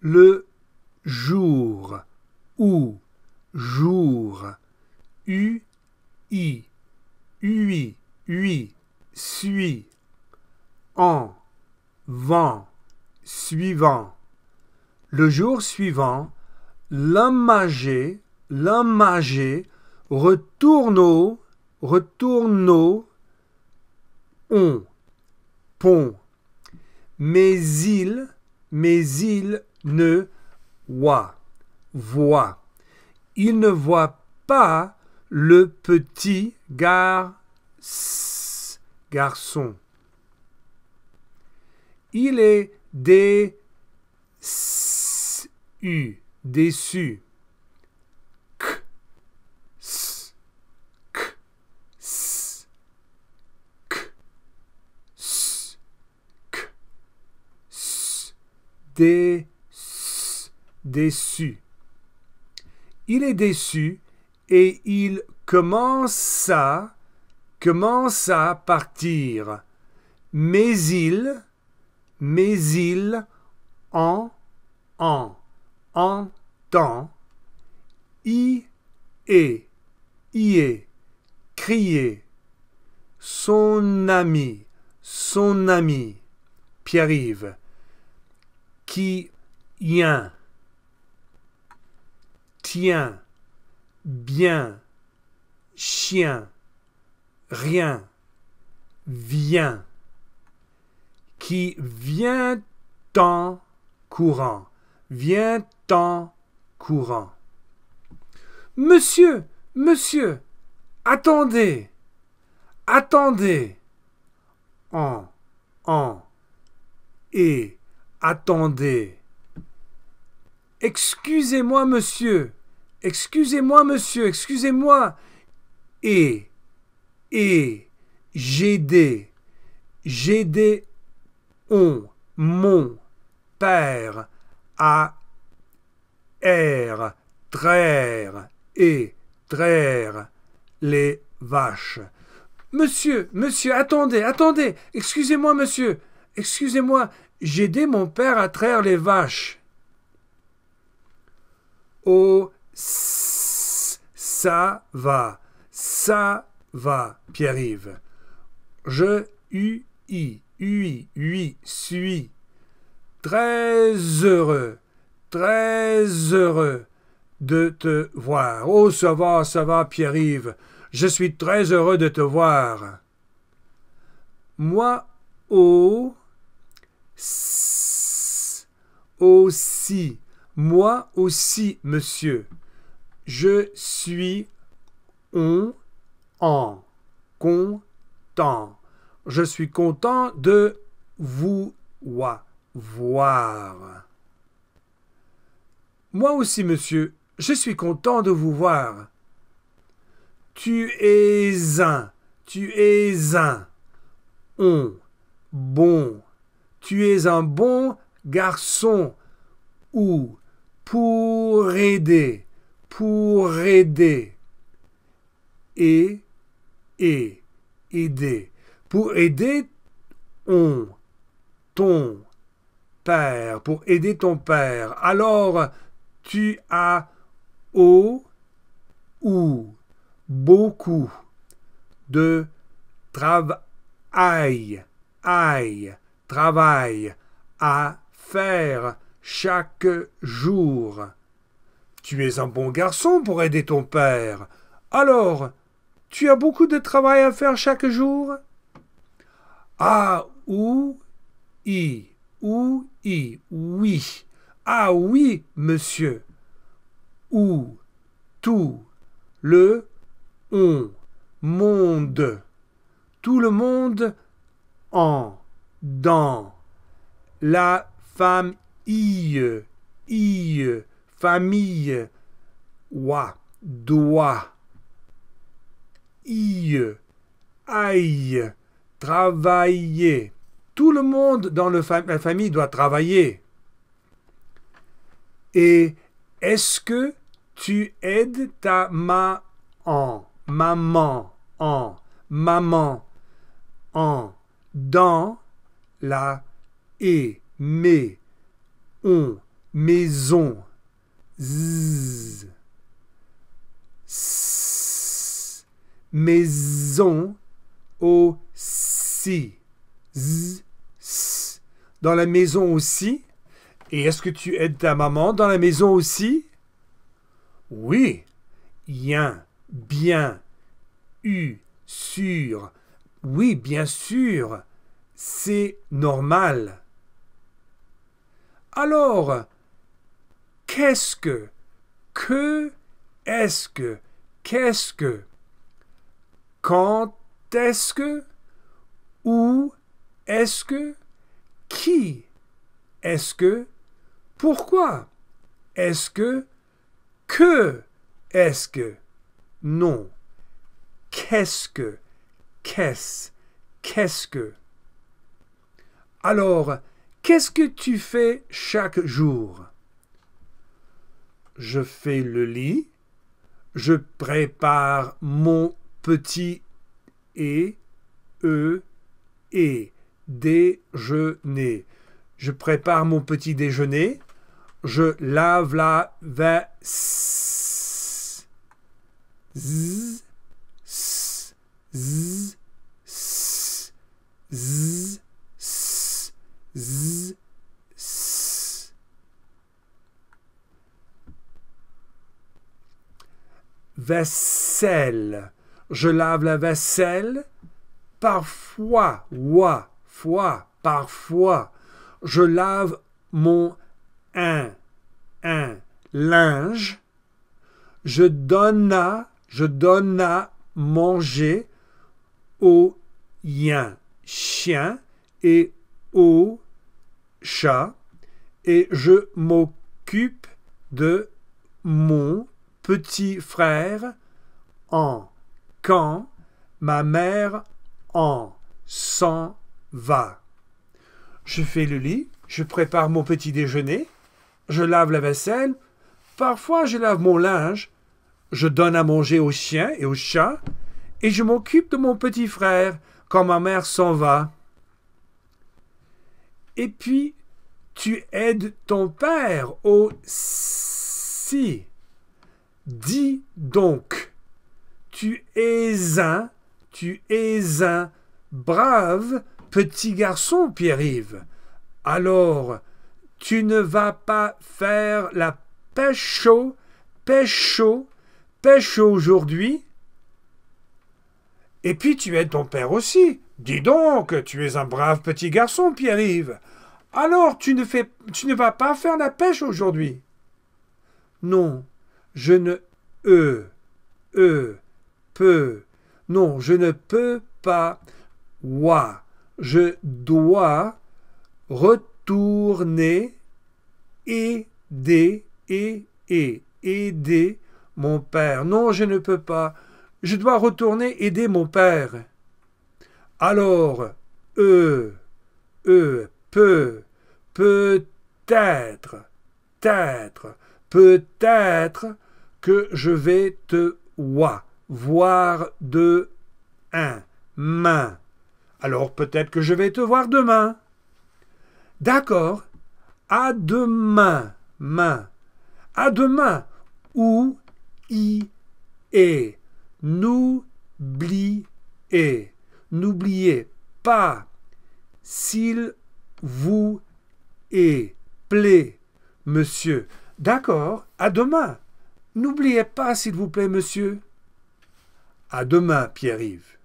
le jour ou jour u i ui ui suit en vent suivant le jour suivant l'homme l'amager retourne au retourne on pont mais il mais il ne voit, voit. Il ne voit pas le petit gar garçon. Il est déçu, déçu déçu. Il est déçu et il commence à partir. Mais il, mais il, en, en, en temps, y est, y est, crier. Son ami, son ami, Pierre-Yves, qui est tien, bien, chien, rien, vient, qui vient en courant, vient en courant. Monsieur, monsieur, attendez, attendez, en, en, et, attendez. Excusez-moi, monsieur, Excusez-moi, monsieur, excusez-moi. Et, et, j'ai j'ai des, on, mon, père, à, air, traire, et, traire, les vaches. Monsieur, monsieur, attendez, attendez, excusez-moi, monsieur, excusez-moi, j'ai des, mon père à traire les vaches. Oh, ça va. Ça va, Pierre-Yves. Je, u, i, ui, ui, suis. Très heureux, très heureux de te voir. Oh, ça va, ça va, Pierre-Yves. Je suis très heureux de te voir. Moi, oh aussi. Moi aussi, monsieur. Je suis on en content. Je suis content de vous voir. Moi aussi, monsieur, je suis content de vous voir. Tu es un, tu es un, on, bon, tu es un bon garçon, ou, pour aider, pour aider. Et, et, aider. Pour aider on, ton père, pour aider ton père. Alors, tu as au ou beaucoup de travail, aïe, travail à faire chaque jour. Tu es un bon garçon pour aider ton père. Alors, tu as beaucoup de travail à faire chaque jour Ah ou i, ou i, oui. Ah oui, monsieur. Ou, tout, le, on, monde. Tout le monde en, dans. La femme i, i, famille. Wa, doit. I, aille, travailler. Tout le monde dans la famille doit travailler. Et est-ce que tu aides ta ma en, maman, en, maman, en, dans la et mais, on, maison, z, s, maison aussi, dans la maison aussi. Et est-ce que tu aides ta maman dans la maison aussi? Oui. Yin. bien, u, sûr. Oui, bien sûr. C'est normal. Alors, qu'est-ce que, que est-ce que, qu'est-ce que, quand est-ce que, où est-ce que, qui est-ce que, pourquoi est-ce que, que est-ce que, non, qu'est-ce que, qu'est-ce, qu'est-ce que. Alors, qu'est-ce que tu fais chaque jour je fais le lit, je prépare mon petit et, e, et, déjeuner. Je prépare mon petit déjeuner, je lave la vaisselle. vaisselle. Je lave la vaisselle parfois, wa, fois, parfois. Je lave mon un, un linge. Je donne à, je donne à manger au yin, chien et au chat et je m'occupe de mon petit frère en quand ma mère en s'en va. Je fais le lit, je prépare mon petit déjeuner, je lave la vaisselle, parfois je lave mon linge, je donne à manger aux chiens et aux chats, et je m'occupe de mon petit frère quand ma mère s'en va. Et puis, tu aides ton père aussi. Dis donc, tu es un, tu es un brave petit garçon, Pierre-Yves. Alors, tu ne vas pas faire la pêche, pêche, pêche aujourd'hui Et puis tu es ton père aussi. Dis donc, tu es un brave petit garçon, Pierre-Yves. Alors, tu ne, fais, tu ne vas pas faire la pêche aujourd'hui Non, je ne e, e, peux. Non, je ne peux pas, wa. Je dois retourner, aider, et, et, aider mon père. Non, je ne peux pas. Je dois retourner aider mon père. Alors, e, e, peut, peut-être, peut-être, peut-être, que je vais te voir de un, main. Alors peut-être que je vais te voir demain. D'accord. À demain, main. À demain. Ou, i, et. N'oubliez. N'oubliez pas. S'il vous est plaît, monsieur. D'accord. À demain. N'oubliez pas, s'il vous plaît, monsieur. À demain, Pierre-Yves.